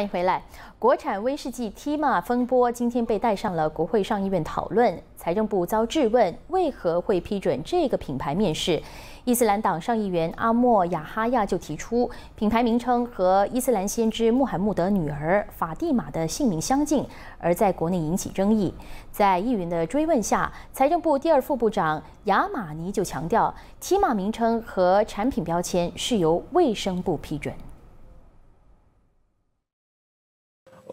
欢迎回来。国产威士忌 Tima 风波今天被带上了国会上议院讨论，财政部遭质问为何会批准这个品牌面世。伊斯兰党上议员阿莫亚哈亚就提出，品牌名称和伊斯兰先知穆罕默德女儿法蒂玛的姓名相近，而在国内引起争议。在议员的追问下，财政部第二副部长雅马尼就强调，Tima 名称和产品标签是由卫生部批准。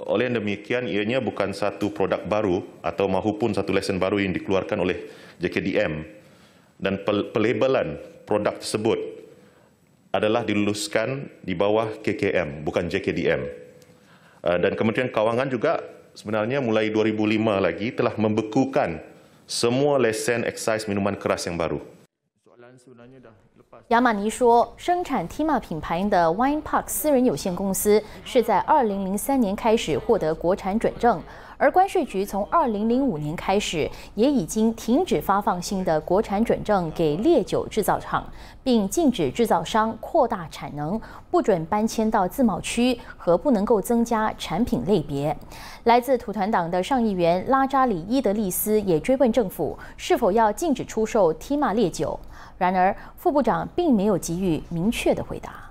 oleh demikian ianya bukan satu produk baru atau mahupun satu lesen baru yang dikeluarkan oleh JKDM dan pelabelan produk tersebut adalah diluluskan di bawah KKM bukan JKDM eh, dan Kementerian Kewangan juga sebenarnya mulai 2005 lagi telah membekukan semua lesen excise minuman keras yang baru. 亚马尼说，生产 Tima 品牌的 Wine Park 私人有限公司是在2003年开始获得国产准证。而关税局从2005年开始，也已经停止发放新的国产准证给烈酒制造厂，并禁止制造商扩大产能，不准搬迁到自贸区和不能够增加产品类别。来自土团党的上议员拉扎里伊德利斯也追问政府是否要禁止出售提马烈酒，然而副部长并没有给予明确的回答。